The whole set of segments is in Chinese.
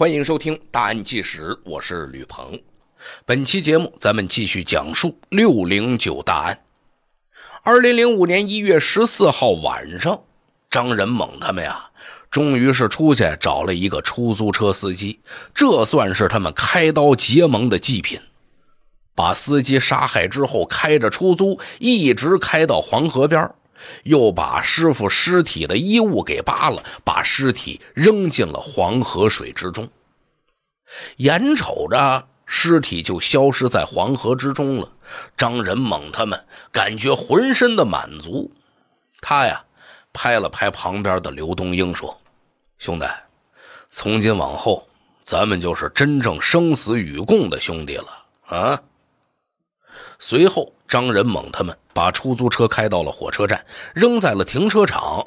欢迎收听《大案纪实》，我是吕鹏。本期节目咱们继续讲述六零九大案。二零零五年一月十四号晚上，张仁猛他们呀，终于是出去找了一个出租车司机，这算是他们开刀结盟的祭品。把司机杀害之后，开着出租一直开到黄河边又把师傅尸体的衣物给扒了，把尸体扔进了黄河水之中。眼瞅着尸体就消失在黄河之中了，张仁猛他们感觉浑身的满足。他呀拍了拍旁边的刘东英说：“兄弟，从今往后咱们就是真正生死与共的兄弟了啊！”随后。张仁猛他们把出租车开到了火车站，扔在了停车场，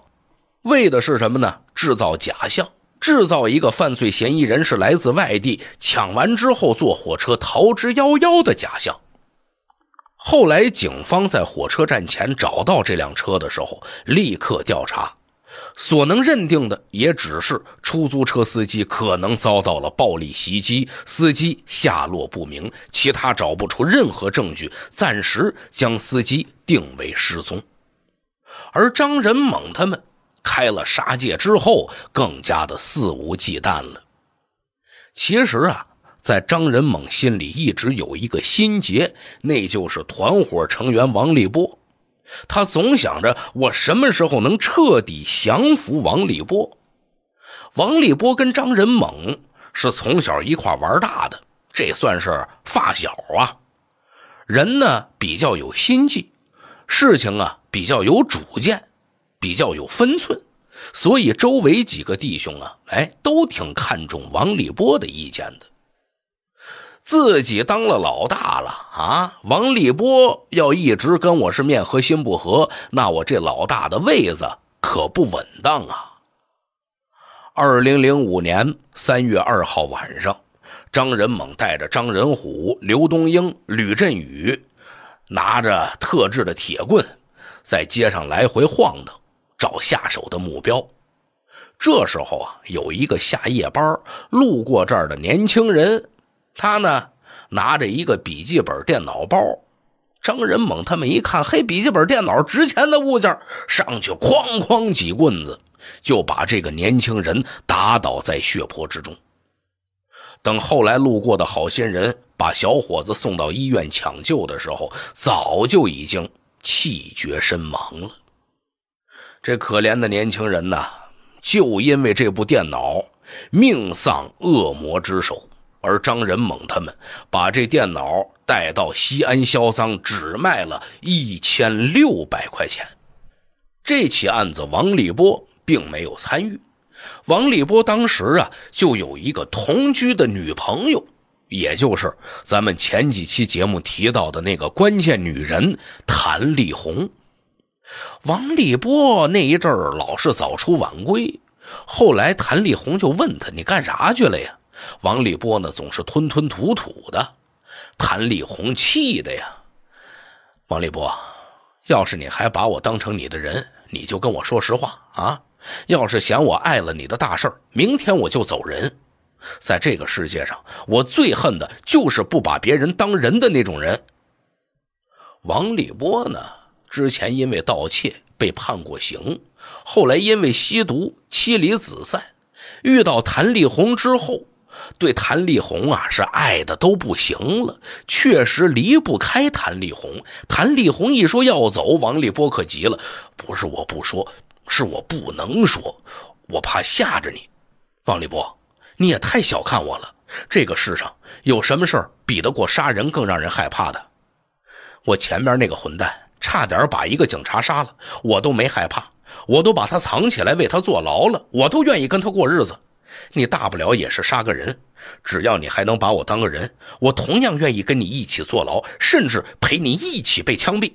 为的是什么呢？制造假象，制造一个犯罪嫌疑人是来自外地，抢完之后坐火车逃之夭夭的假象。后来警方在火车站前找到这辆车的时候，立刻调查。所能认定的也只是出租车司机可能遭到了暴力袭击，司机下落不明，其他找不出任何证据，暂时将司机定为失踪。而张仁猛他们开了杀戒之后，更加的肆无忌惮了。其实啊，在张仁猛心里一直有一个心结，那就是团伙成员王立波。他总想着我什么时候能彻底降服王立波。王立波跟张仁猛是从小一块玩大的，这算是发小啊。人呢比较有心计，事情啊比较有主见，比较有分寸，所以周围几个弟兄啊，哎，都挺看重王立波的意见的。自己当了老大了啊！王立波要一直跟我是面和心不和，那我这老大的位子可不稳当啊。二零零五年三月二号晚上，张仁猛带着张仁虎、刘东英、吕振宇，拿着特制的铁棍，在街上来回晃荡，找下手的目标。这时候啊，有一个下夜班路过这儿的年轻人。他呢拿着一个笔记本电脑包，张仁猛他们一看，嘿，笔记本电脑值钱的物件，上去哐哐几棍子，就把这个年轻人打倒在血泊之中。等后来路过的好心人把小伙子送到医院抢救的时候，早就已经气绝身亡了。这可怜的年轻人呢，就因为这部电脑，命丧恶魔之手。而张仁猛他们把这电脑带到西安销赃，只卖了一千六百块钱。这起案子，王立波并没有参与。王立波当时啊，就有一个同居的女朋友，也就是咱们前几期节目提到的那个关键女人谭丽红。王立波那一阵儿老是早出晚归，后来谭丽红就问他：“你干啥去了呀？”王立波呢，总是吞吞吐吐的。谭力宏气的呀，王立波，要是你还把我当成你的人，你就跟我说实话啊！要是嫌我碍了你的大事儿，明天我就走人。在这个世界上，我最恨的就是不把别人当人的那种人。王立波呢，之前因为盗窃被判过刑，后来因为吸毒妻离子散，遇到谭力宏之后。对谭力宏啊，是爱的都不行了，确实离不开谭力宏。谭力宏一说要走，王立波可急了。不是我不说，是我不能说，我怕吓着你。王立波，你也太小看我了。这个世上有什么事儿比得过杀人更让人害怕的？我前面那个混蛋差点把一个警察杀了，我都没害怕，我都把他藏起来，为他坐牢了，我都愿意跟他过日子。你大不了也是杀个人，只要你还能把我当个人，我同样愿意跟你一起坐牢，甚至陪你一起被枪毙。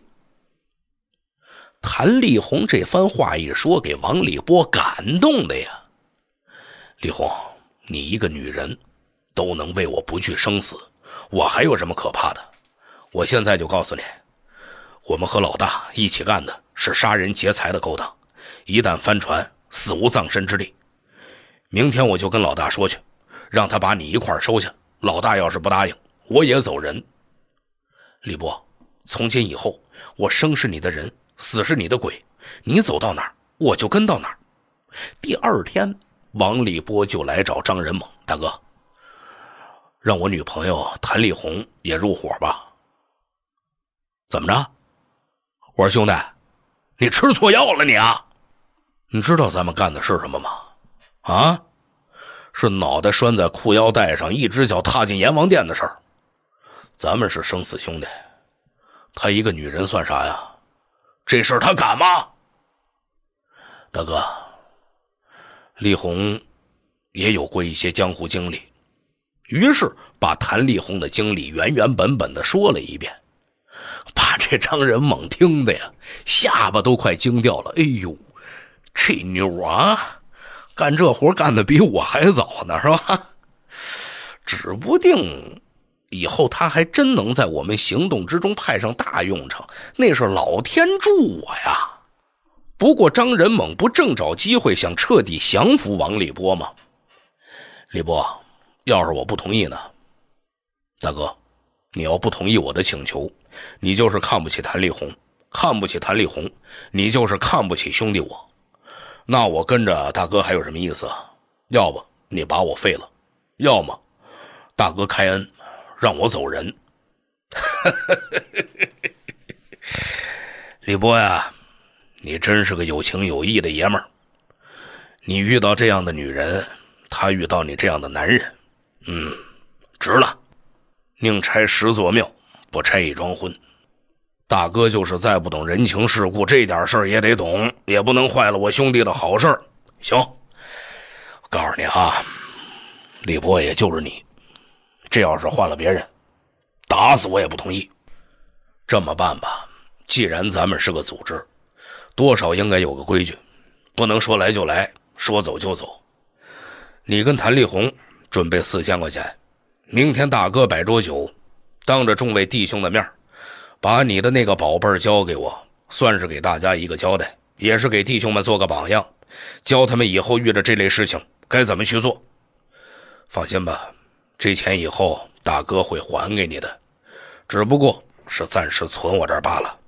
谭立红这番话一说，给王立波感动的呀。立红，你一个女人，都能为我不惧生死，我还有什么可怕的？我现在就告诉你，我们和老大一起干的是杀人劫财的勾当，一旦翻船，死无葬身之地。明天我就跟老大说去，让他把你一块收下。老大要是不答应，我也走人。李波，从今以后，我生是你的人，死是你的鬼，你走到哪儿，我就跟到哪儿。第二天，王立波就来找张仁猛大哥，让我女朋友谭丽红也入伙吧。怎么着？我说兄弟，你吃错药了你啊！你知道咱们干的是什么吗？啊，是脑袋拴在裤腰带上，一只脚踏进阎王殿的事儿。咱们是生死兄弟，他一个女人算啥呀？这事儿他敢吗？大哥，丽红也有过一些江湖经历，于是把谭丽红的经历原原本本的说了一遍，把这张仁猛听的呀，下巴都快惊掉了。哎呦，这妞啊！干这活干的比我还早呢，是吧？指不定以后他还真能在我们行动之中派上大用场，那是老天助我呀。不过张仁猛不正找机会想彻底降服王立波吗？李波，要是我不同意呢，大哥，你要不同意我的请求，你就是看不起谭立红，看不起谭立红，你就是看不起兄弟我。那我跟着大哥还有什么意思？要不你把我废了，要么，大哥开恩，让我走人。李波呀，你真是个有情有义的爷们儿。你遇到这样的女人，她遇到你这样的男人，嗯，值了。宁拆十座庙，不拆一桩婚。大哥就是再不懂人情世故，这点事儿也得懂，也不能坏了我兄弟的好事儿。行，我告诉你啊，李波，也就是你，这要是换了别人，打死我也不同意。这么办吧，既然咱们是个组织，多少应该有个规矩，不能说来就来，说走就走。你跟谭力红准备四千块钱，明天大哥摆桌酒，当着众位弟兄的面把你的那个宝贝儿交给我，算是给大家一个交代，也是给弟兄们做个榜样，教他们以后遇着这类事情该怎么去做。放心吧，这钱以后大哥会还给你的，只不过是暂时存我这儿罢了。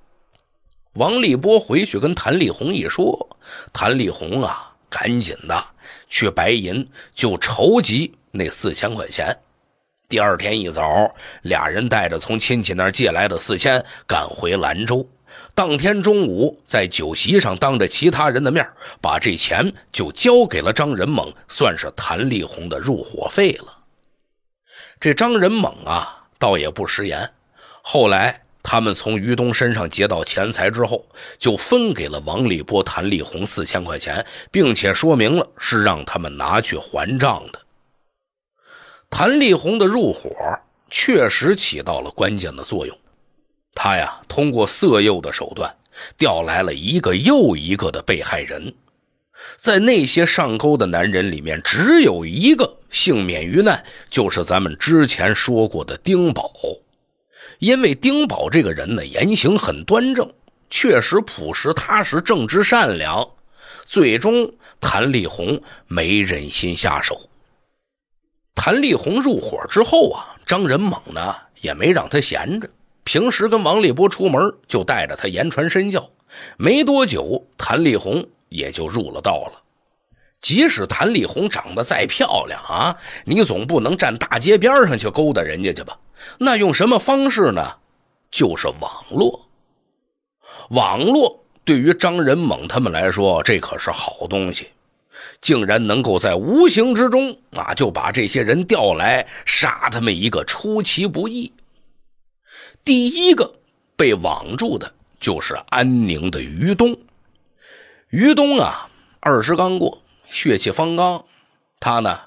王立波回去跟谭立红一说，谭立红啊，赶紧的去白银就筹集那四千块钱。第二天一早，俩人带着从亲戚那儿借来的四千，赶回兰州。当天中午，在酒席上，当着其他人的面，把这钱就交给了张仁猛，算是谭力宏的入伙费了。这张仁猛啊，倒也不食言。后来，他们从于东身上劫到钱财之后，就分给了王立波、谭力宏四千块钱，并且说明了是让他们拿去还账的。谭丽红的入伙确实起到了关键的作用，她呀通过色诱的手段调来了一个又一个的被害人，在那些上钩的男人里面，只有一个幸免于难，就是咱们之前说过的丁宝，因为丁宝这个人呢言行很端正，确实朴实踏实、正直善良，最终谭丽红没忍心下手。谭力宏入伙之后啊，张仁猛呢也没让他闲着，平时跟王立波出门就带着他言传身教。没多久，谭力宏也就入了道了。即使谭力宏长得再漂亮啊，你总不能站大街边上去勾搭人家去吧？那用什么方式呢？就是网络。网络对于张仁猛他们来说，这可是好东西。竟然能够在无形之中啊，就把这些人调来杀他们一个出其不意。第一个被网住的就是安宁的于东。于东啊，二十刚过，血气方刚，他呢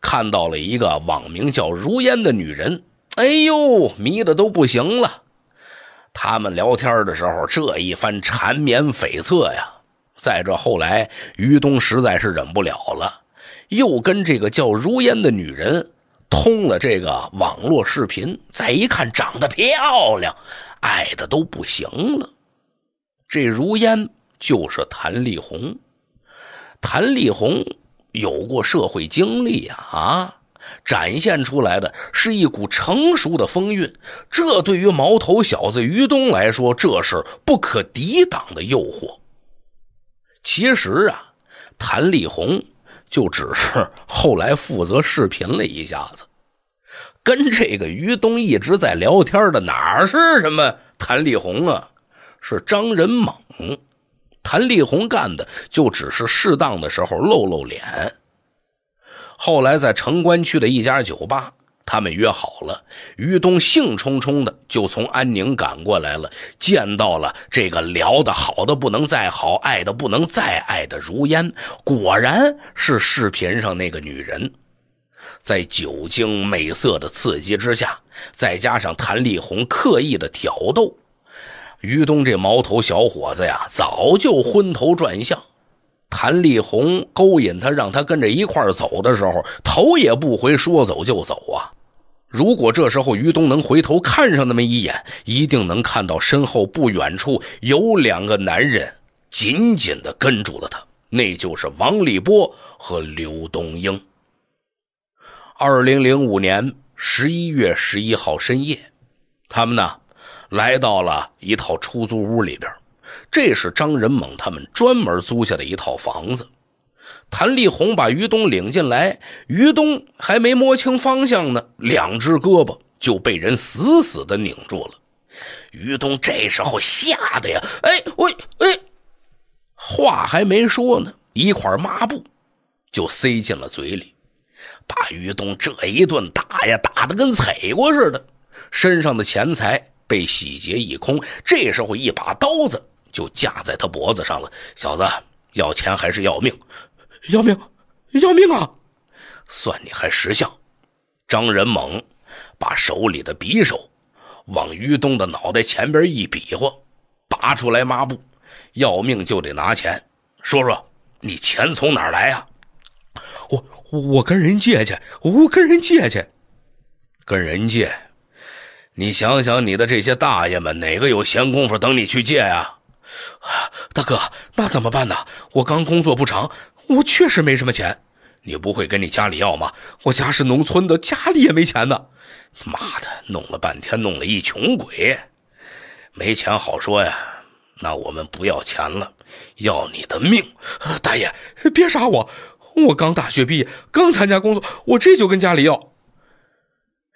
看到了一个网名叫“如烟”的女人，哎呦，迷的都不行了。他们聊天的时候，这一番缠绵悱恻呀。再这后来，于东实在是忍不了了，又跟这个叫如烟的女人通了这个网络视频。再一看，长得漂亮，爱的都不行了。这如烟就是谭丽红。谭丽红有过社会经历呀啊，展现出来的是一股成熟的风韵。这对于毛头小子于东来说，这是不可抵挡的诱惑。其实啊，谭力宏就只是后来负责视频了一下子，跟这个于东一直在聊天的哪是什么谭力宏啊，是张仁猛。谭力宏干的就只是适当的时候露露脸。后来在城关区的一家酒吧。他们约好了，于东兴冲冲的就从安宁赶过来了，见到了这个聊的好的不能再好、爱的不能再爱的如烟，果然是视频上那个女人。在酒精、美色的刺激之下，再加上谭力宏刻意的挑逗，于东这毛头小伙子呀，早就昏头转向。谭丽红勾引他，让他跟着一块走的时候，头也不回，说走就走啊！如果这时候于东能回头看上那么一眼，一定能看到身后不远处有两个男人紧紧的跟住了他，那就是王立波和刘东英。二零零五年十一月十一号深夜，他们呢，来到了一套出租屋里边。这是张仁猛他们专门租下的一套房子，谭立红把于东领进来，于东还没摸清方向呢，两只胳膊就被人死死的拧住了。于东这时候吓得呀，哎喂哎，话还没说呢，一块抹布就塞进了嘴里，把于东这一顿打呀，打得跟踩过似的，身上的钱财被洗劫一空。这时候一把刀子。就架在他脖子上了，小子，要钱还是要命？要命，要命啊！算你还识相。张仁猛把手里的匕首往于东的脑袋前边一比划，拔出来抹布。要命就得拿钱，说说你钱从哪儿来啊？我我跟人借去，我跟人借去，跟人借。你想想你的这些大爷们，哪个有闲工夫等你去借呀？啊，大哥，那怎么办呢？我刚工作不长，我确实没什么钱。你不会跟你家里要吗？我家是农村的，家里也没钱呢。妈的，弄了半天弄了一穷鬼，没钱好说呀。那我们不要钱了，要你的命！大爷，别杀我！我刚大学毕业，刚参加工作，我这就跟家里要。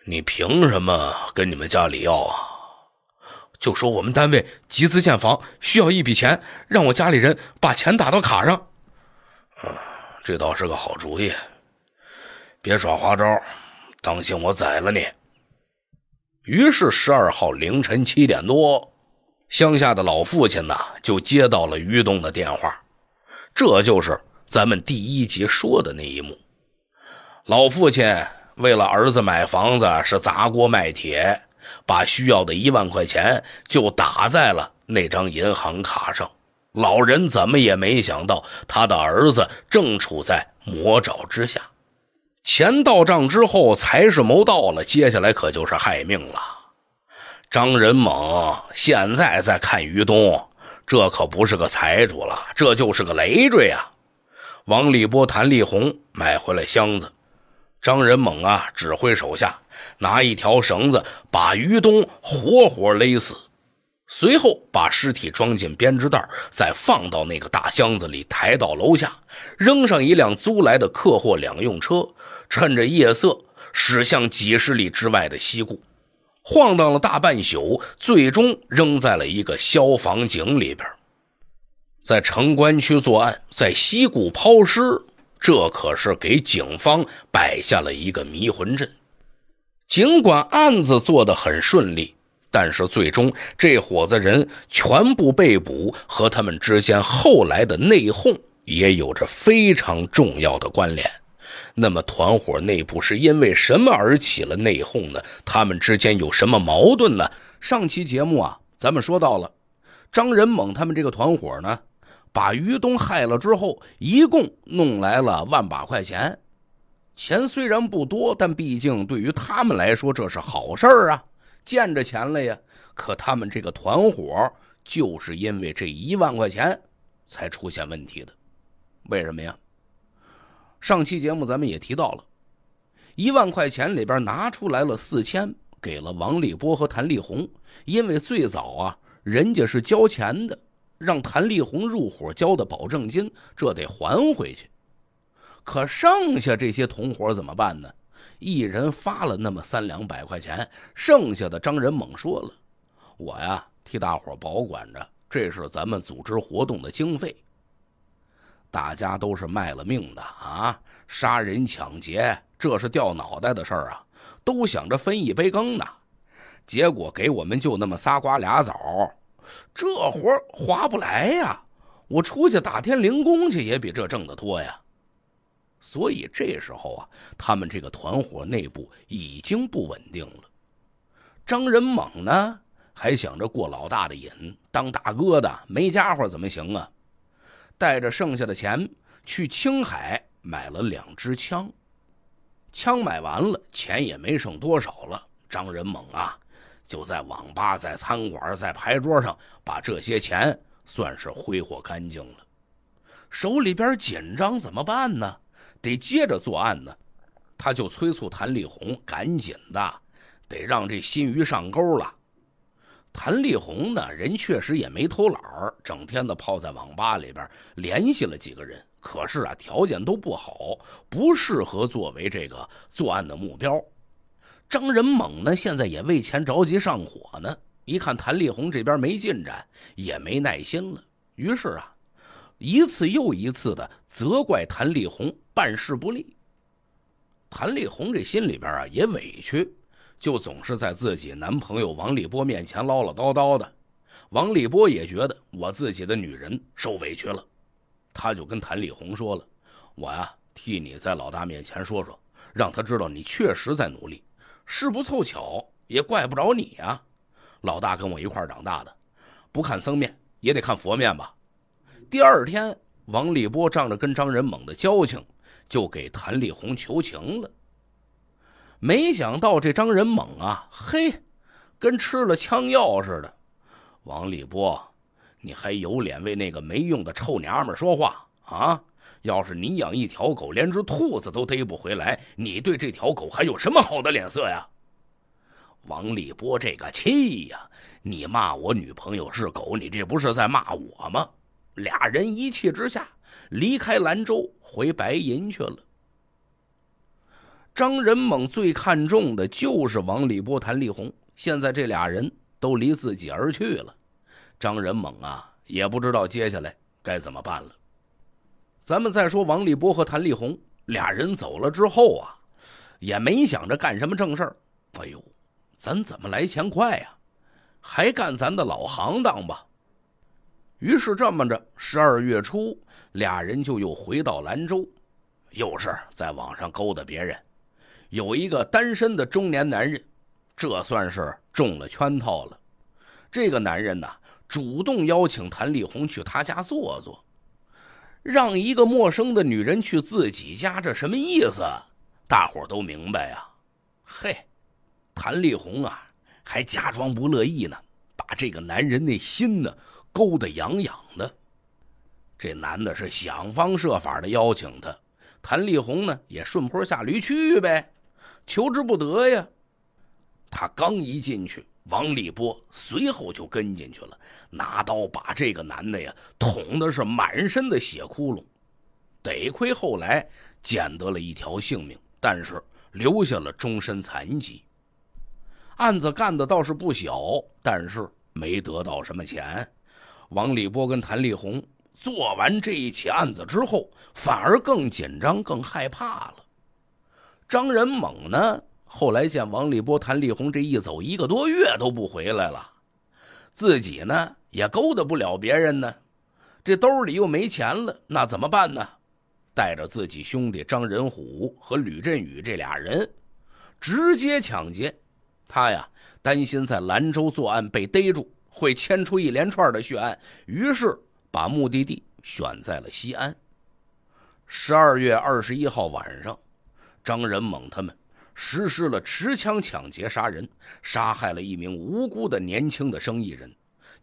你凭什么跟你们家里要啊？就说我们单位集资建房需要一笔钱，让我家里人把钱打到卡上。嗯，这倒是个好主意。别耍花招，当心我宰了你。于是十二号凌晨七点多，乡下的老父亲呢就接到了于东的电话。这就是咱们第一集说的那一幕。老父亲为了儿子买房子是砸锅卖铁。把需要的一万块钱就打在了那张银行卡上。老人怎么也没想到，他的儿子正处在魔爪之下。钱到账之后，财是谋到了，接下来可就是害命了。张仁猛现在在看于东，这可不是个财主了，这就是个累赘啊！王立波、谭立红买回来箱子。张仁猛啊，指挥手下拿一条绳子把于东活活勒死，随后把尸体装进编织袋，再放到那个大箱子里，抬到楼下，扔上一辆租来的客货两用车，趁着夜色驶向几十里之外的西固，晃荡了大半宿，最终扔在了一个消防井里边。在城关区作案，在西固抛尸。这可是给警方摆下了一个迷魂阵。尽管案子做得很顺利，但是最终这伙子人全部被捕，和他们之间后来的内讧也有着非常重要的关联。那么，团伙内部是因为什么而起了内讧呢？他们之间有什么矛盾呢？上期节目啊，咱们说到了张仁猛他们这个团伙呢。把于东害了之后，一共弄来了万把块钱。钱虽然不多，但毕竟对于他们来说这是好事儿啊，见着钱了呀。可他们这个团伙就是因为这一万块钱才出现问题的。为什么呀？上期节目咱们也提到了，一万块钱里边拿出来了四千，给了王立波和谭立红，因为最早啊，人家是交钱的。让谭立红入伙交的保证金，这得还回去。可剩下这些同伙怎么办呢？一人发了那么三两百块钱，剩下的张仁猛说了：“我呀，替大伙保管着，这是咱们组织活动的经费。大家都是卖了命的啊，杀人抢劫，这是掉脑袋的事儿啊，都想着分一杯羹呢。结果给我们就那么仨瓜俩枣。”这活划不来呀，我出去打天零工去也比这挣得多呀。所以这时候啊，他们这个团伙内部已经不稳定了。张仁猛呢，还想着过老大的瘾，当大哥的没家伙怎么行啊？带着剩下的钱去青海买了两支枪，枪买完了，钱也没剩多少了。张仁猛啊。就在网吧、在餐馆、在牌桌上，把这些钱算是挥霍干净了。手里边紧张怎么办呢？得接着作案呢。他就催促谭力红赶紧的，得让这新鱼上钩了。谭力红呢，人确实也没偷懒整天的泡在网吧里边，联系了几个人。可是啊，条件都不好，不适合作为这个作案的目标。张仁猛呢？现在也为钱着急上火呢。一看谭力红这边没进展，也没耐心了。于是啊，一次又一次的责怪谭力红办事不利。谭力红这心里边啊也委屈，就总是在自己男朋友王立波面前唠唠叨叨的。王立波也觉得我自己的女人受委屈了，他就跟谭力红说了：“我呀替你在老大面前说说，让他知道你确实在努力。”是不凑巧，也怪不着你啊！老大跟我一块长大的，不看僧面也得看佛面吧。第二天，王立波仗着跟张仁猛的交情，就给谭丽红求情了。没想到这张仁猛啊，嘿，跟吃了枪药似的。王立波，你还有脸为那个没用的臭娘们说话啊？要是你养一条狗，连只兔子都逮不回来，你对这条狗还有什么好的脸色呀？王立波这个气呀！你骂我女朋友是狗，你这不是在骂我吗？俩人一气之下离开兰州回白银去了。张仁猛最看重的就是王立波、谭立红，现在这俩人都离自己而去了，张仁猛啊，也不知道接下来该怎么办了。咱们再说王立波和谭力红俩人走了之后啊，也没想着干什么正事儿。哎呦，咱怎么来钱快呀？还干咱的老行当吧。于是这么着，十二月初，俩人就又回到兰州，又是在网上勾搭别人。有一个单身的中年男人，这算是中了圈套了。这个男人呢，主动邀请谭力红去他家坐坐。让一个陌生的女人去自己家，这什么意思？大伙都明白呀。嘿，谭丽红啊，还假装不乐意呢，把这个男人那心呢勾得痒痒的。这男的是想方设法的邀请他，谭丽红呢也顺坡下驴去呗，求之不得呀。他刚一进去。王立波随后就跟进去了，拿刀把这个男的呀捅的是满身的血窟窿，得亏后来捡得了一条性命，但是留下了终身残疾。案子干的倒是不小，但是没得到什么钱。王立波跟谭立红做完这一起案子之后，反而更紧张、更害怕了。张仁猛呢？后来见王立波、谭立红这一走一个多月都不回来了，自己呢也勾搭不了别人呢，这兜里又没钱了，那怎么办呢？带着自己兄弟张仁虎和吕振宇这俩人，直接抢劫。他呀担心在兰州作案被逮住会牵出一连串的血案，于是把目的地选在了西安。十二月二十一号晚上，张仁猛他们。实施了持枪抢劫杀人，杀害了一名无辜的年轻的生意人，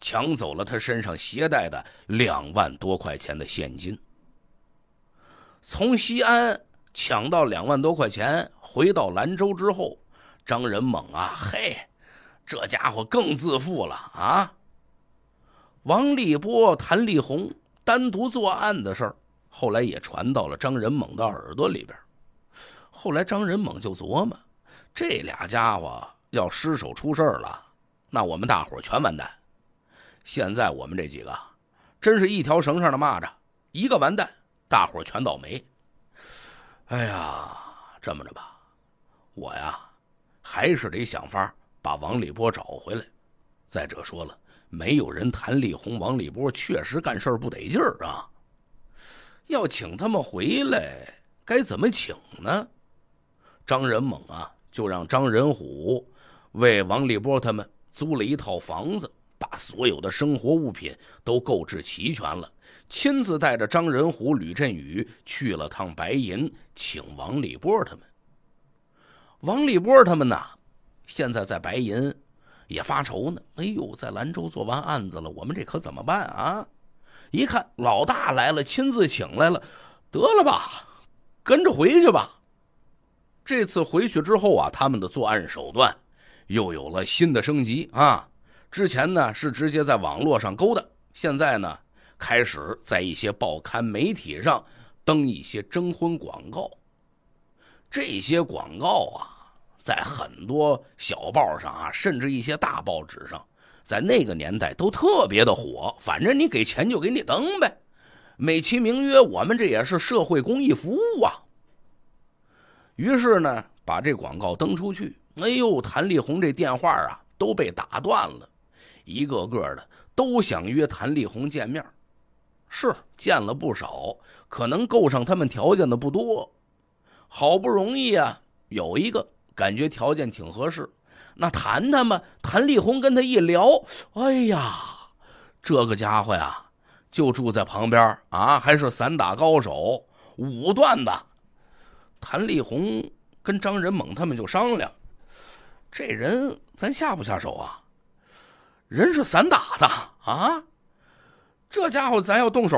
抢走了他身上携带的两万多块钱的现金。从西安抢到两万多块钱，回到兰州之后，张仁猛啊，嘿，这家伙更自负了啊！王立波、谭立红单独作案的事儿，后来也传到了张仁猛的耳朵里边。后来张仁猛就琢磨，这俩家伙要失手出事儿了，那我们大伙全完蛋。现在我们这几个，真是一条绳上的蚂蚱，一个完蛋，大伙全倒霉。哎呀，这么着吧，我呀，还是得想法把王立波找回来。再者说了，没有人谭立红、王立波确实干事不得劲儿啊。要请他们回来，该怎么请呢？张仁猛啊，就让张仁虎为王立波他们租了一套房子，把所有的生活物品都购置齐全了。亲自带着张仁虎、吕振宇去了趟白银，请王立波他们。王立波他们呢，现在在白银也发愁呢。哎呦，在兰州做完案子了，我们这可怎么办啊？一看老大来了，亲自请来了，得了吧，跟着回去吧。这次回去之后啊，他们的作案手段又有了新的升级啊！之前呢是直接在网络上勾搭，现在呢开始在一些报刊媒体上登一些征婚广告。这些广告啊，在很多小报上啊，甚至一些大报纸上，在那个年代都特别的火。反正你给钱就给你登呗，美其名曰我们这也是社会公益服务啊。于是呢，把这广告登出去。哎呦，谭丽红这电话啊都被打断了，一个个的都想约谭丽红见面。是见了不少，可能够上他们条件的不多。好不容易啊，有一个感觉条件挺合适，那谈谈吧。谭丽红跟他一聊，哎呀，这个家伙呀，就住在旁边啊，还是散打高手，五段的。谭力宏跟张仁猛他们就商量：“这人咱下不下手啊？人是散打的啊，这家伙咱要动手，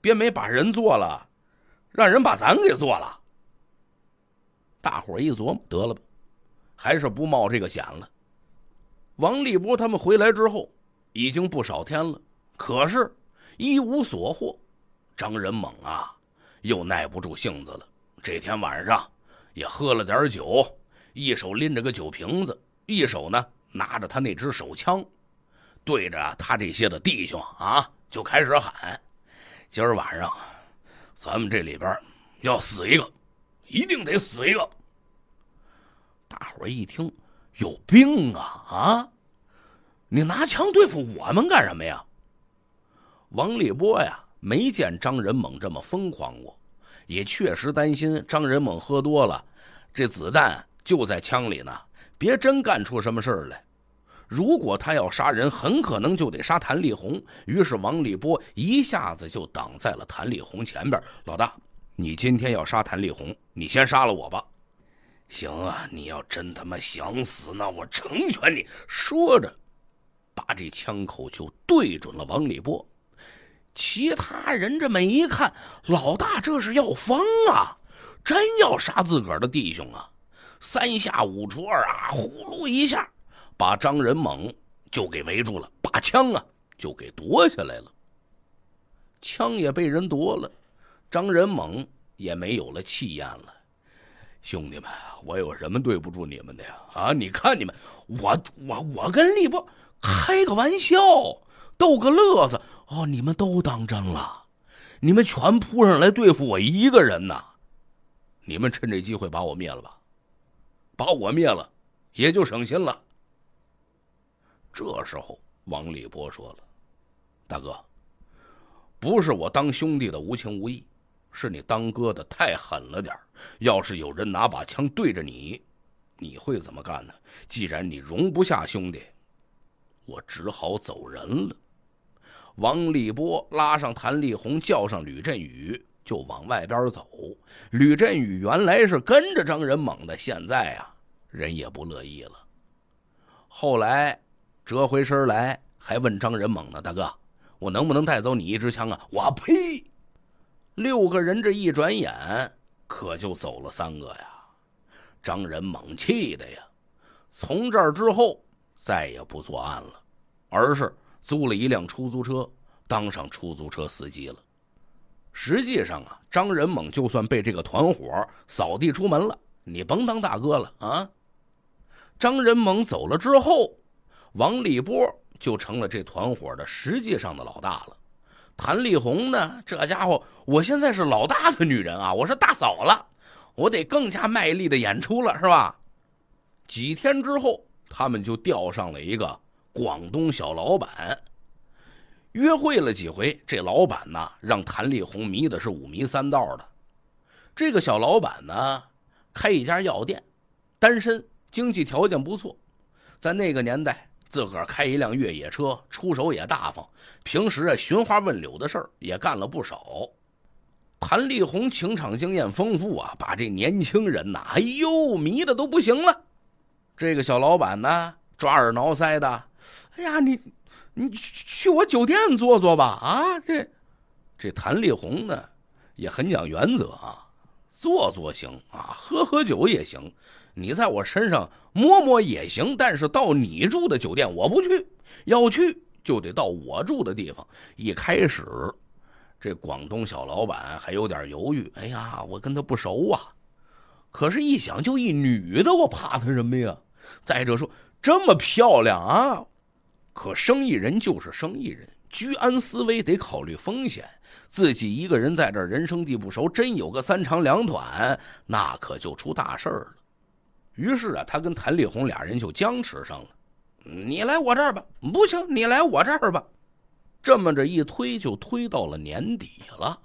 别没把人做了，让人把咱给做了。”大伙一琢磨：“得了吧，还是不冒这个险了。”王立波他们回来之后，已经不少天了，可是，一无所获。张仁猛啊，又耐不住性子了。这天晚上，也喝了点酒，一手拎着个酒瓶子，一手呢拿着他那只手枪，对着他这些的弟兄啊就开始喊：“今儿晚上咱们这里边要死一个，一定得死一个！”大伙一听，有病啊啊！你拿枪对付我们干什么呀？王立波呀，没见张仁猛这么疯狂过。也确实担心张仁猛喝多了，这子弹就在枪里呢，别真干出什么事儿来。如果他要杀人，很可能就得杀谭力红。于是王立波一下子就挡在了谭力红前边。老大，你今天要杀谭力红，你先杀了我吧。行啊，你要真他妈想死，那我成全你。说着，把这枪口就对准了王立波。其他人这么一看，老大这是要疯啊！真要杀自个儿的弟兄啊！三下五除二啊，呼噜一下，把张仁猛就给围住了，把枪啊就给夺下来了。枪也被人夺了，张仁猛也没有了气焰了。兄弟们，我有什么对不住你们的呀？啊，你看你们，我我我跟立波开个玩笑，逗个乐子。哦，你们都当真了，你们全扑上来对付我一个人呐？你们趁这机会把我灭了吧，把我灭了，也就省心了。这时候，王立波说了：“大哥，不是我当兄弟的无情无义，是你当哥的太狠了点要是有人拿把枪对着你，你会怎么干呢？既然你容不下兄弟，我只好走人了。”王立波拉上谭立红，叫上吕振宇，就往外边走。吕振宇原来是跟着张仁猛的，现在啊，人也不乐意了。后来折回身来，还问张仁猛呢：“大哥，我能不能带走你一支枪啊？”我呸！六个人这一转眼，可就走了三个呀。张仁猛气的呀，从这儿之后再也不作案了，而是。租了一辆出租车，当上出租车司机了。实际上啊，张仁猛就算被这个团伙扫地出门了，你甭当大哥了啊。张仁猛走了之后，王立波就成了这团伙的实际上的老大了。谭丽红呢，这家伙，我现在是老大的女人啊，我是大嫂了，我得更加卖力的演出了，是吧？几天之后，他们就钓上了一个。广东小老板约会了几回，这老板呐，让谭丽红迷的是五迷三道的。这个小老板呢，开一家药店，单身，经济条件不错，在那个年代，自个儿开一辆越野车，出手也大方。平时啊，寻花问柳的事儿也干了不少。谭丽红情场经验丰富啊，把这年轻人呐，哎呦，迷的都不行了。这个小老板呢？抓耳挠腮的，哎呀，你你去去我酒店坐坐吧，啊，这这谭力宏呢也很讲原则啊，坐坐行啊，喝喝酒也行，你在我身上摸摸也行，但是到你住的酒店我不去，要去就得到我住的地方。一开始这广东小老板还有点犹豫，哎呀，我跟他不熟啊，可是一想，就一女的，我怕他什么呀？再者说。这么漂亮啊！可生意人就是生意人，居安思危，得考虑风险。自己一个人在这儿，人生地不熟，真有个三长两短，那可就出大事儿了。于是啊，他跟谭丽红俩人就僵持上了。你来我这儿吧，不行；你来我这儿吧，这么着一推就推到了年底了。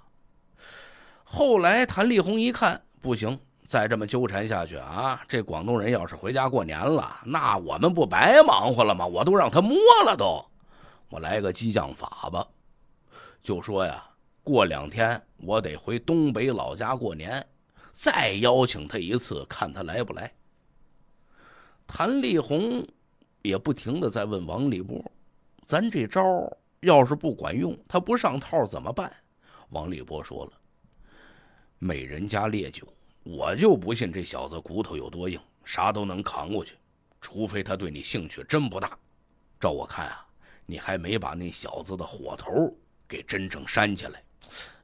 后来谭丽红一看，不行。再这么纠缠下去啊！这广东人要是回家过年了，那我们不白忙活了吗？我都让他摸了都，我来个激将法吧，就说呀，过两天我得回东北老家过年，再邀请他一次，看他来不来。谭力宏也不停的在问王立波：“咱这招要是不管用，他不上套怎么办？”王立波说了：“美人家烈酒。”我就不信这小子骨头有多硬，啥都能扛过去，除非他对你兴趣真不大。照我看啊，你还没把那小子的火头给真正煽起来。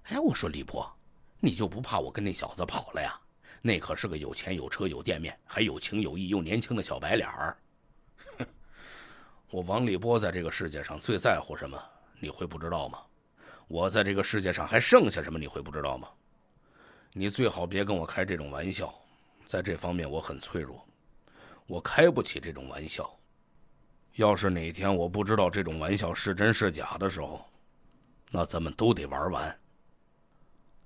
哎，我说李波，你就不怕我跟那小子跑了呀？那可是个有钱有车有店面，还有情有义又年轻的小白脸儿。我王立波在这个世界上最在乎什么，你会不知道吗？我在这个世界上还剩下什么，你会不知道吗？你最好别跟我开这种玩笑，在这方面我很脆弱，我开不起这种玩笑。要是哪天我不知道这种玩笑是真是假的时候，那咱们都得玩完。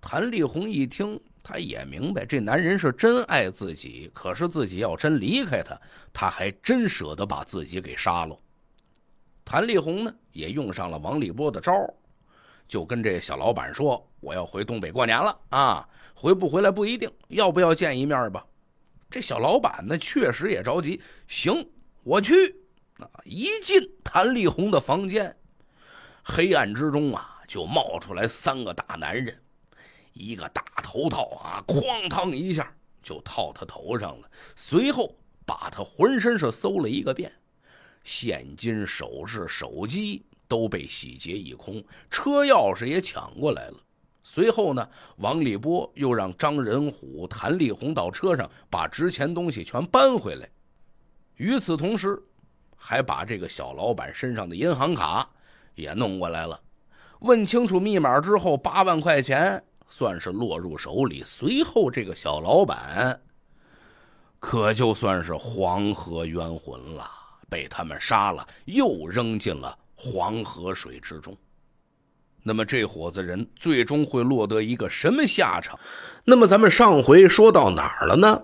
谭丽红一听，她也明白这男人是真爱自己，可是自己要真离开他，他还真舍得把自己给杀了。谭丽红呢，也用上了王立波的招，就跟这小老板说：“我要回东北过年了啊。”回不回来不一定，要不要见一面吧？这小老板呢，确实也着急。行，我去。啊，一进谭丽红的房间，黑暗之中啊，就冒出来三个大男人，一个大头套啊，哐当一下就套他头上了。随后把他浑身是搜了一个遍，现金、首饰、手机都被洗劫一空，车钥匙也抢过来了。随后呢，王立波又让张仁虎、谭立红到车上把值钱东西全搬回来。与此同时，还把这个小老板身上的银行卡也弄过来了。问清楚密码之后，八万块钱算是落入手里。随后，这个小老板可就算是黄河冤魂了，被他们杀了，又扔进了黄河水之中。那么这伙子人最终会落得一个什么下场？那么咱们上回说到哪儿了呢？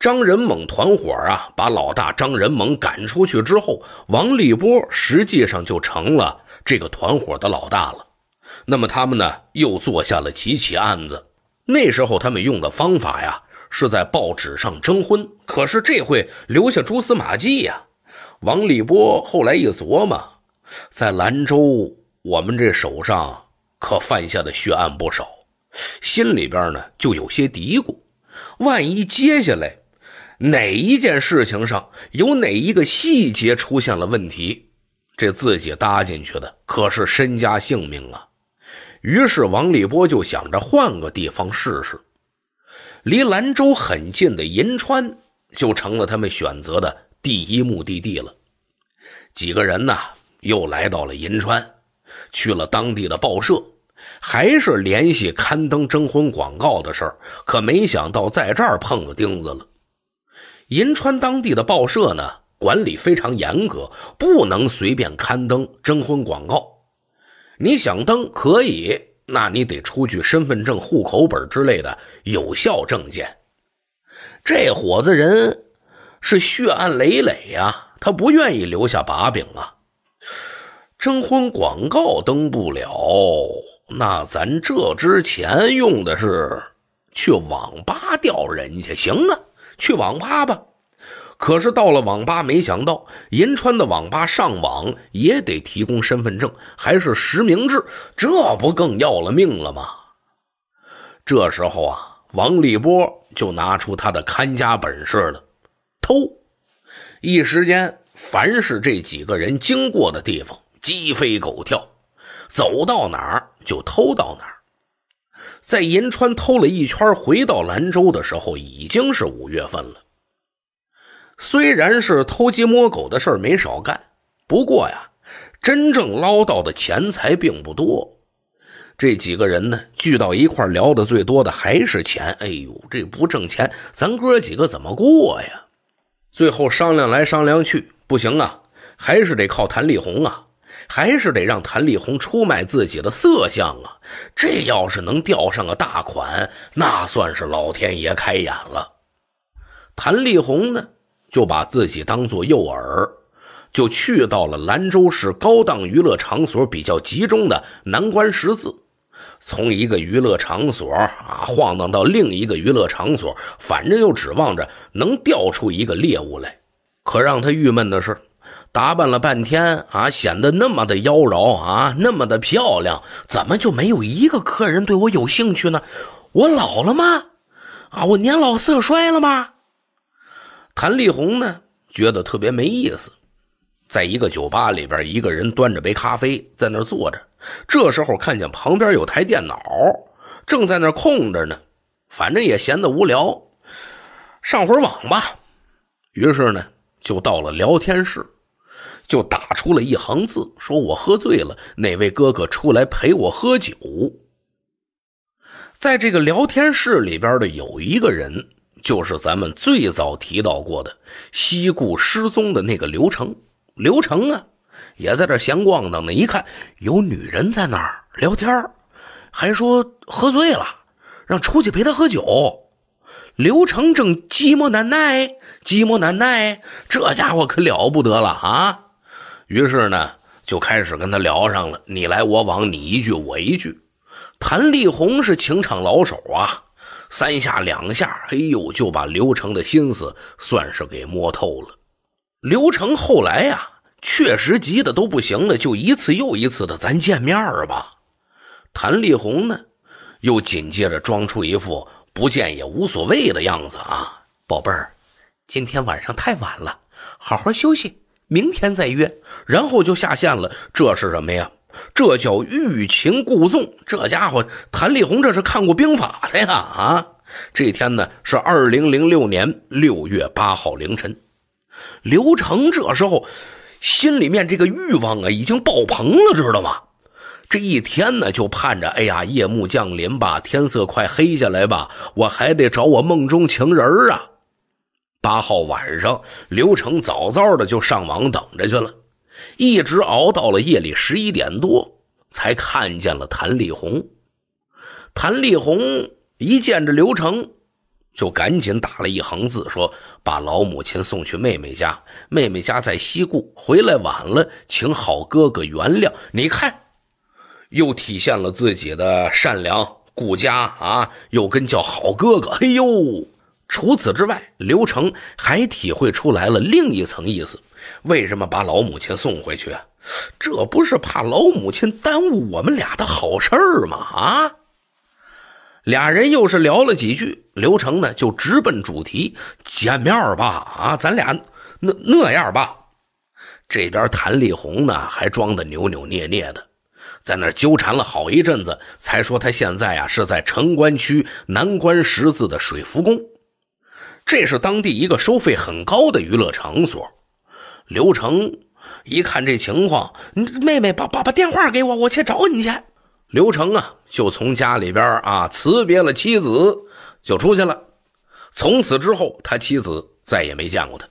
张仁猛团伙啊，把老大张仁猛赶出去之后，王立波实际上就成了这个团伙的老大了。那么他们呢，又做下了几起案子。那时候他们用的方法呀，是在报纸上征婚，可是这会留下蛛丝马迹呀。王立波后来一琢磨，在兰州。我们这手上可犯下的血案不少，心里边呢就有些嘀咕：万一接下来哪一件事情上有哪一个细节出现了问题，这自己搭进去的可是身家性命啊！于是王立波就想着换个地方试试，离兰州很近的银川就成了他们选择的第一目的地了。几个人呢又来到了银川。去了当地的报社，还是联系刊登征婚广告的事儿，可没想到在这儿碰个钉子了。银川当地的报社呢，管理非常严格，不能随便刊登征婚广告。你想登可以，那你得出具身份证、户口本之类的有效证件。这伙子人是血案累累呀，他不愿意留下把柄啊。征婚广告登不了，那咱这之前用的是去网吧钓人去，行啊，去网吧吧。可是到了网吧，没想到银川的网吧上网也得提供身份证，还是实名制，这不更要了命了吗？这时候啊，王立波就拿出他的看家本事了，偷。一时间，凡是这几个人经过的地方。鸡飞狗跳，走到哪儿就偷到哪儿，在银川偷了一圈，回到兰州的时候已经是五月份了。虽然是偷鸡摸狗的事儿没少干，不过呀，真正捞到的钱财并不多。这几个人呢聚到一块聊的最多的还是钱。哎呦，这不挣钱，咱哥几个怎么过呀？最后商量来商量去，不行啊，还是得靠谭力宏啊。还是得让谭丽红出卖自己的色相啊！这要是能钓上个大款，那算是老天爷开眼了。谭丽红呢，就把自己当做诱饵，就去到了兰州市高档娱乐场所比较集中的南关十字，从一个娱乐场所啊晃荡到另一个娱乐场所，反正又指望着能钓出一个猎物来。可让他郁闷的是。打扮了半天啊，显得那么的妖娆啊，那么的漂亮，怎么就没有一个客人对我有兴趣呢？我老了吗？啊，我年老色衰了吗？谭丽红呢，觉得特别没意思，在一个酒吧里边，一个人端着杯咖啡在那儿坐着。这时候看见旁边有台电脑，正在那儿空着呢，反正也闲得无聊，上会儿网吧。于是呢，就到了聊天室。就打出了一行字，说我喝醉了，哪位哥哥出来陪我喝酒？在这个聊天室里边的有一个人，就是咱们最早提到过的西固失踪的那个刘成。刘成啊，也在这闲逛荡呢。一看有女人在那儿聊天，还说喝醉了，让出去陪他喝酒。刘成正寂寞难耐，寂寞难耐，这家伙可了不得了啊！于是呢，就开始跟他聊上了，你来我往，你一句我一句。谭力红是情场老手啊，三下两下，哎呦，就把刘成的心思算是给摸透了。刘成后来呀，确实急得都不行了，就一次又一次的咱见面吧。谭丽红呢，又紧接着装出一副不见也无所谓的样子啊，宝贝儿，今天晚上太晚了，好好休息。明天再约，然后就下线了。这是什么呀？这叫欲擒故纵。这家伙谭力红这是看过兵法的呀！啊，这天呢是二零零六年六月八号凌晨。刘成这时候，心里面这个欲望啊已经爆棚了，知道吗？这一天呢就盼着，哎呀，夜幕降临吧，天色快黑下来吧，我还得找我梦中情人啊。八号晚上，刘成早早的就上网等着去了，一直熬到了夜里十一点多，才看见了谭丽红。谭丽红一见着刘成，就赶紧打了一行字，说：“把老母亲送去妹妹家，妹妹家在西固，回来晚了，请好哥哥原谅。”你看，又体现了自己的善良顾家啊，又跟叫好哥哥，哎呦。除此之外，刘成还体会出来了另一层意思：为什么把老母亲送回去啊？这不是怕老母亲耽误我们俩的好事儿吗？啊！俩人又是聊了几句，刘成呢就直奔主题：“见面吧，啊，咱俩那那样吧。”这边谭丽红呢还装的扭扭捏捏的，在那纠缠了好一阵子，才说她现在呀是在城关区南关十字的水福宫。这是当地一个收费很高的娱乐场所，刘成一看这情况，妹妹把把把电话给我，我去找你去。刘成啊，就从家里边啊辞别了妻子，就出去了。从此之后，他妻子再也没见过他。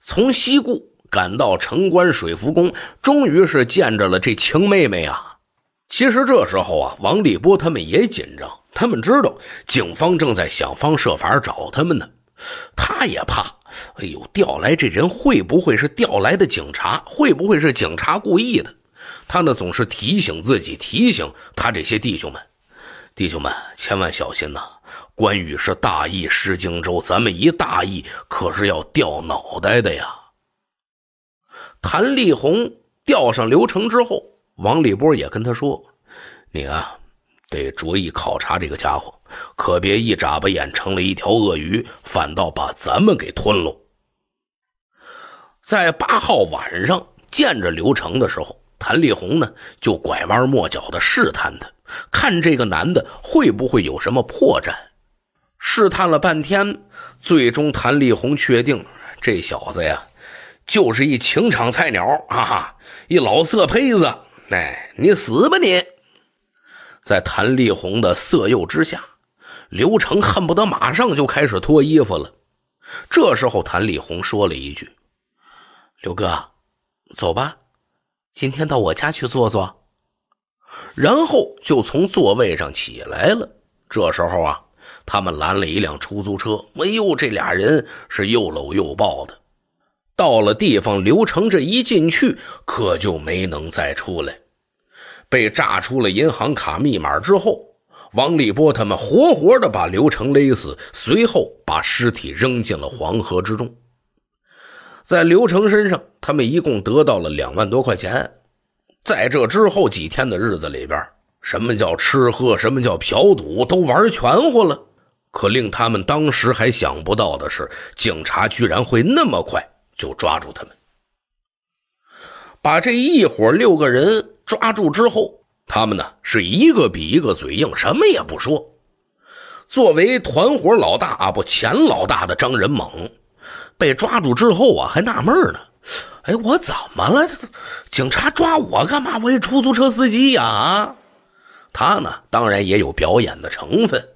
从西固赶到城关水福宫，终于是见着了这情妹妹啊。其实这时候啊，王立波他们也紧张。他们知道警方正在想方设法找他们呢，他也怕。哎呦，调来这人会不会是调来的警察？会不会是警察故意的？他呢总是提醒自己，提醒他这些弟兄们：弟兄们千万小心呐！关羽是大意失荆州，咱们一大意可是要掉脑袋的呀。谭力宏调上刘成之后。王立波也跟他说：“你啊，得着意考察这个家伙，可别一眨巴眼成了一条鳄鱼，反倒把咱们给吞了。”在八号晚上见着刘成的时候，谭立红呢就拐弯抹角的试探他，看这个男的会不会有什么破绽。试探了半天，最终谭立红确定这小子呀，就是一情场菜鸟，哈哈，一老色胚子。哎，你死吧你！在谭丽红的色诱之下，刘成恨不得马上就开始脱衣服了。这时候，谭丽红说了一句：“刘哥，走吧，今天到我家去坐坐。”然后就从座位上起来了。这时候啊，他们拦了一辆出租车。哎呦，这俩人是又搂又抱的。到了地方，刘成这一进去，可就没能再出来。被炸出了银行卡密码之后，王立波他们活活的把刘成勒死，随后把尸体扔进了黄河之中。在刘成身上，他们一共得到了两万多块钱。在这之后几天的日子里边，什么叫吃喝，什么叫嫖赌，都玩全乎了。可令他们当时还想不到的是，警察居然会那么快。就抓住他们，把这一伙六个人抓住之后，他们呢是一个比一个嘴硬，什么也不说。作为团伙老大啊，不前老大的张仁猛被抓住之后啊，还纳闷呢：“哎，我怎么了？警察抓我干嘛？我一出租车司机呀！”他呢，当然也有表演的成分。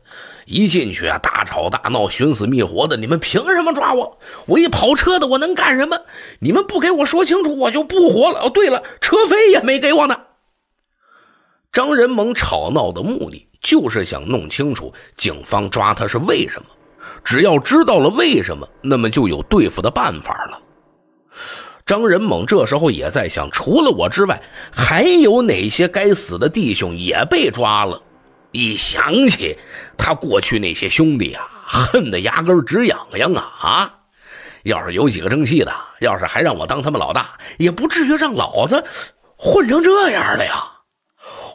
一进去啊，大吵大闹，寻死觅活的。你们凭什么抓我？我一跑车的，我能干什么？你们不给我说清楚，我就不活了。哦，对了，车费也没给我呢。张仁猛吵闹的目的就是想弄清楚警方抓他是为什么。只要知道了为什么，那么就有对付的办法了。张仁猛这时候也在想，除了我之外，还有哪些该死的弟兄也被抓了。一想起他过去那些兄弟啊，恨得牙根直痒痒啊啊！要是有几个争气的，要是还让我当他们老大，也不至于让老子混成这样了呀！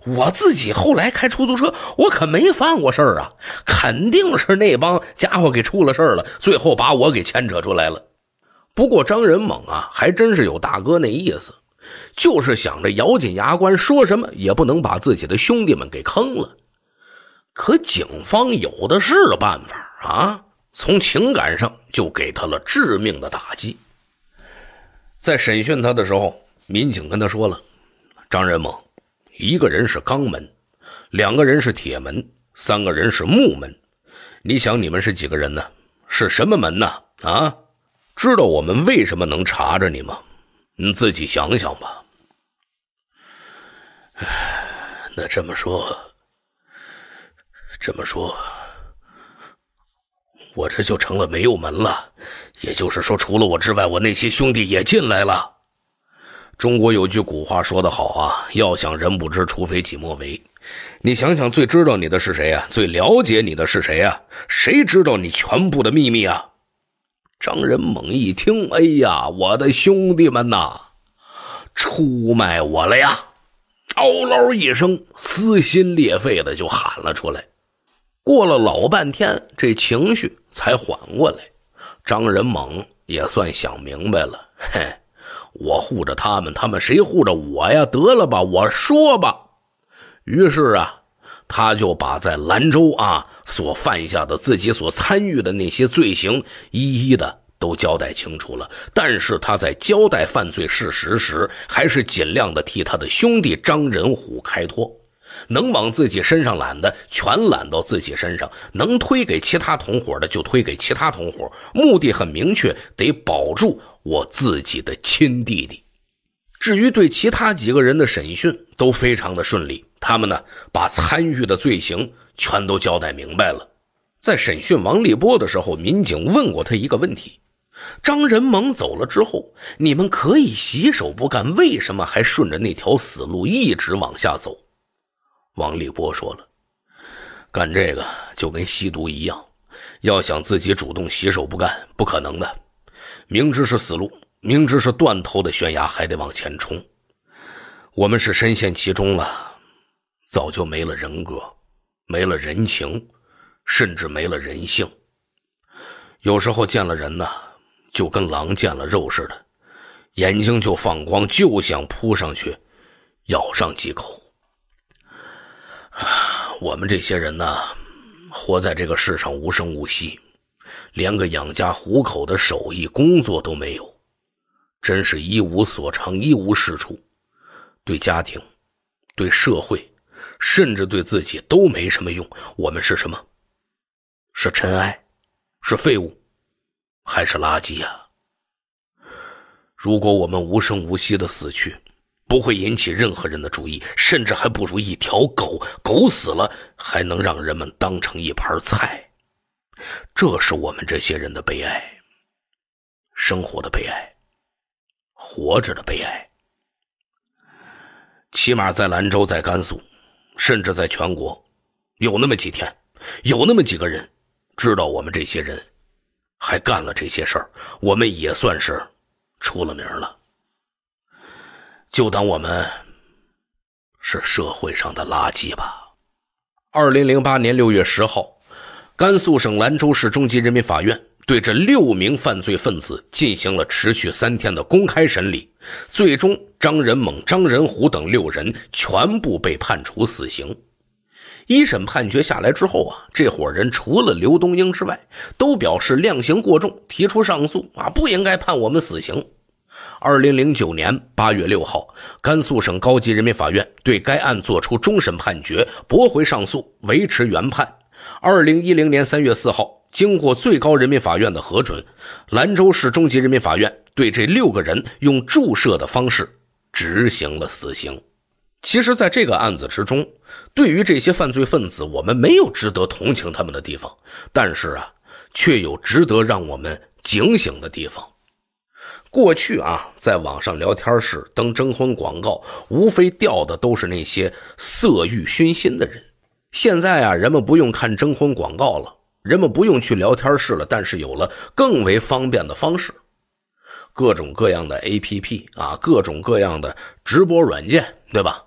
我自己后来开出租车，我可没犯过事儿啊，肯定是那帮家伙给出了事儿了，最后把我给牵扯出来了。不过张仁猛啊，还真是有大哥那意思，就是想着咬紧牙关，说什么也不能把自己的兄弟们给坑了。可警方有的是办法啊！从情感上就给他了致命的打击。在审讯他的时候，民警跟他说了：“张仁猛，一个人是钢门，两个人是铁门，三个人是木门。你想你们是几个人呢？是什么门呢？啊？知道我们为什么能查着你吗？你自己想想吧。”哎，那这么说。这么说，我这就成了没有门了。也就是说，除了我之外，我那些兄弟也进来了。中国有句古话说得好啊：“要想人不知，除非己莫为。”你想想，最知道你的是谁啊？最了解你的是谁啊？谁知道你全部的秘密啊？张仁猛一听，哎呀，我的兄弟们呐，出卖我了呀！嗷嗷一声，撕心裂肺的就喊了出来。过了老半天，这情绪才缓过来。张仁猛也算想明白了，嘿，我护着他们，他们谁护着我呀？得了吧，我说吧。于是啊，他就把在兰州啊所犯下的自己所参与的那些罪行，一一的都交代清楚了。但是他在交代犯罪事实时，还是尽量的替他的兄弟张仁虎开脱。能往自己身上揽的，全揽到自己身上；能推给其他同伙的，就推给其他同伙。目的很明确，得保住我自己的亲弟弟。至于对其他几个人的审讯，都非常的顺利。他们呢，把参与的罪行全都交代明白了。在审讯王立波的时候，民警问过他一个问题：张仁猛走了之后，你们可以洗手不干，为什么还顺着那条死路一直往下走？王立波说了：“干这个就跟吸毒一样，要想自己主动洗手不干，不可能的。明知是死路，明知是断头的悬崖，还得往前冲。我们是深陷其中了，早就没了人格，没了人情，甚至没了人性。有时候见了人呢，就跟狼见了肉似的，眼睛就放光，就想扑上去咬上几口。” 我们这些人呢，活在这个世上无声无息，连个养家糊口的手艺、工作都没有，真是一无所长、一无是处，对家庭、对社会，甚至对自己都没什么用。我们是什么？是尘埃？是废物？还是垃圾呀？如果我们无声无息的死去。不会引起任何人的注意，甚至还不如一条狗。狗死了还能让人们当成一盘菜，这是我们这些人的悲哀，生活的悲哀，活着的悲哀。起码在兰州，在甘肃，甚至在全国，有那么几天，有那么几个人知道我们这些人还干了这些事儿，我们也算是出了名了。就当我们是社会上的垃圾吧。二零零八年六月十号，甘肃省兰州市中级人民法院对这六名犯罪分子进行了持续三天的公开审理，最终张仁猛、张仁虎等六人全部被判处死刑。一审判决下来之后啊，这伙人除了刘东英之外，都表示量刑过重，提出上诉啊，不应该判我们死刑。二零零九年八月六号，甘肃省高级人民法院对该案作出终审判决，驳回上诉，维持原判。二零一零年三月四号，经过最高人民法院的核准，兰州市中级人民法院对这六个人用注射的方式执行了死刑。其实，在这个案子之中，对于这些犯罪分子，我们没有值得同情他们的地方，但是啊，却有值得让我们警醒的地方。过去啊，在网上聊天室登征婚广告，无非钓的都是那些色欲熏心的人。现在啊，人们不用看征婚广告了，人们不用去聊天室了，但是有了更为方便的方式，各种各样的 A P P 啊，各种各样的直播软件，对吧？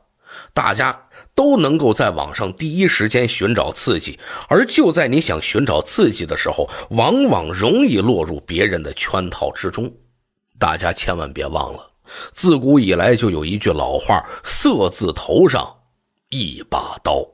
大家都能够在网上第一时间寻找刺激，而就在你想寻找刺激的时候，往往容易落入别人的圈套之中。大家千万别忘了，自古以来就有一句老话：“色字头上一把刀。”